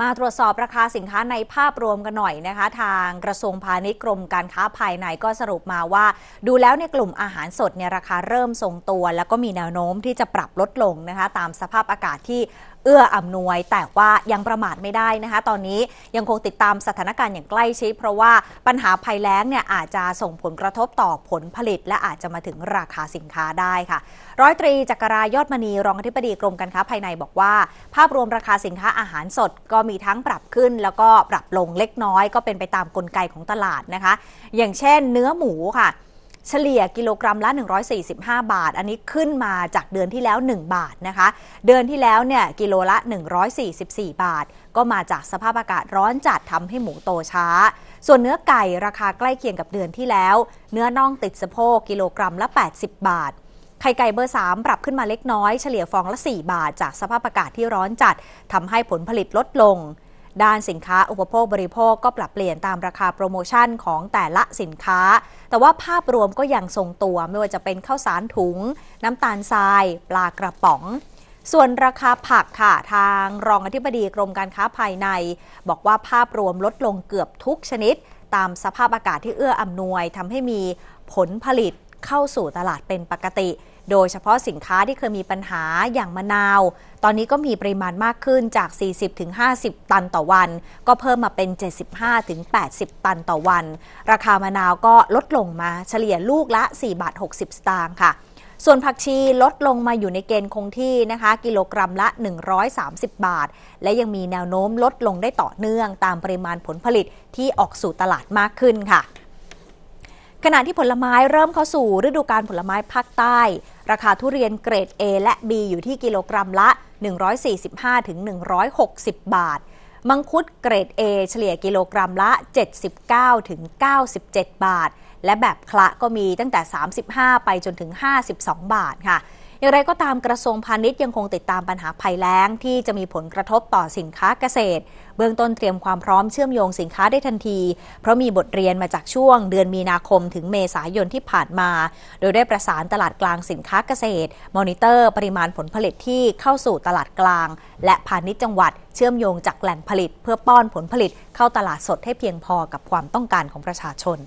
มาตรวจสอบราคาสินค้าในภาพรวมกันหน่อยนะคะ ทางกระทรวงพาณิชย์กรมการค้าภายในก็สรุปมาว่า ดูแล้วในกลุ่มอาหารสดเนี่ยราคาเริ่มทรงตัว แล้วก็มีแนวโน้มที่จะปรับลดลงนะคะ ตามสภาพอากาศที่เอื้ออำนวยแต่ว่ายังประมาทไม่ได้นะคะ ตอนนี้ยังคงติดตามสถานการณ์อย่างใกล้ชิดเพราะว่าปัญหาภัยแล้งเนี่ยอาจจะส่งผลกระทบต่อผลผลิต และอาจจะมาถึงราคาสินค้าได้ค่ะ ร้อยตรีจักรายอดมณีรองอธิบดีกรมการค้าภายในบอกว่า ภาพรวมราคาสินค้าอาหารสด ก็มีทั้งปรับขึ้นแล้วก็ปรับลงเล็กน้อย ก็เป็นไปตามกลไกของตลาดนะคะ อย่างเช่น เนื้อหมูค่ะเฉลี่ยกิโลกรัมละ 145 บาท อันนี้ขึ้นมาจากเดือนที่แล้ว 1 บาทนะคะ เดือนที่แล้วเนี่ยกิโลละ 144 บาท ก็มาจากสภาพอากาศร้อนจัดทำให้หมูโตช้า ส่วนเนื้อไก่ราคาใกล้เคียงกับเดือนที่แล้ว เนื้อน่องติดสะโพก กิโลกรัมละ 80 บาท ไข่ไก่เบอร์3ปรับขึ้นมาเล็กน้อยเฉลี่ยฟองละ 4 บาท จากสภาพอากาศที่ร้อนจัดทำให้ผลผลิตลดลงด้านสินค้าอุปโภคบริโภคก็ปรับเปลี่ยนตามราคาโปรโมชั่นของแต่ละสินค้า แต่ว่าภาพรวมก็ยังทรงตัวไม่ว่าจะเป็นข้าวสารถุง น้ำตาลทราย ปลากระป๋อง ส่วนราคาผักค่ะทางรองอธิบดีกรมการค้าภายใน บอกว่าภาพรวมลดลงเกือบทุกชนิด ตามสภาพอากาศที่เอื้ออำนวยทำให้มีผลผลิตเข้าสู่ตลาดเป็นปกติโดยเฉพาะสินค้าที่เคยมีปัญหาอย่างมะนาว ตอนนี้ก็มีปริมาณมากขึ้นจาก 40-50 ตันต่อวัน ก็เพิ่มมาเป็น 75-80 ตันต่อวัน ราคามะนาวก็ลดลงมาเฉลี่ยลูกละ 4 บาท 60 สตางค์ค่ะ ส่วนผักชีลดลงมาอยู่ในเกณฑ์คงที่นะคะ กิโลกรัมละ 130 บาท และยังมีแนวโน้มลดลงได้ต่อเนื่องตามปริมาณผลผลิตที่ออกสู่ตลาดมากขึ้นค่ะขณะที่ผลไม้เริ่มเข้าสู่ฤดูกาลผลไม้ภาคใต้ ราคาทุเรียนเกรด A และ B อยู่ที่กิโลกรัมละ 145-160 บาท มังคุดเกรด A เฉลี่ยกิโลกรัมละ 79-97 บาท และแบบคละก็มีตั้งแต่ 35 ไปจนถึง 52 บาทค่ะย่างไรก็ตามกระทรวงพาณิชย์ยังคงติดตามปัญหาภัยแล้งที่จะมีผลกระทบต่อสินค้าเกษตร เบื้องต้นเตรียมความพร้อมเชื่อมโยงสินค้าได้ทันที เพราะมีบทเรียนมาจากช่วง เดือนมีนาคมถึงเมษายนที่ผ่านมา โดยได้ประสานตลาดกลางสินค้าเกษตร มอนิเตอร์ปริมาณผลผลิตที่เข้าสู่ตลาดกลางและพาณิชย์จังหวัด เชื่อมโยงจากแหล่งผลิตเพื่อป้อนผลผลิตเข้าตลาดสดให้เพียงพอกับความต้องการของประชาชน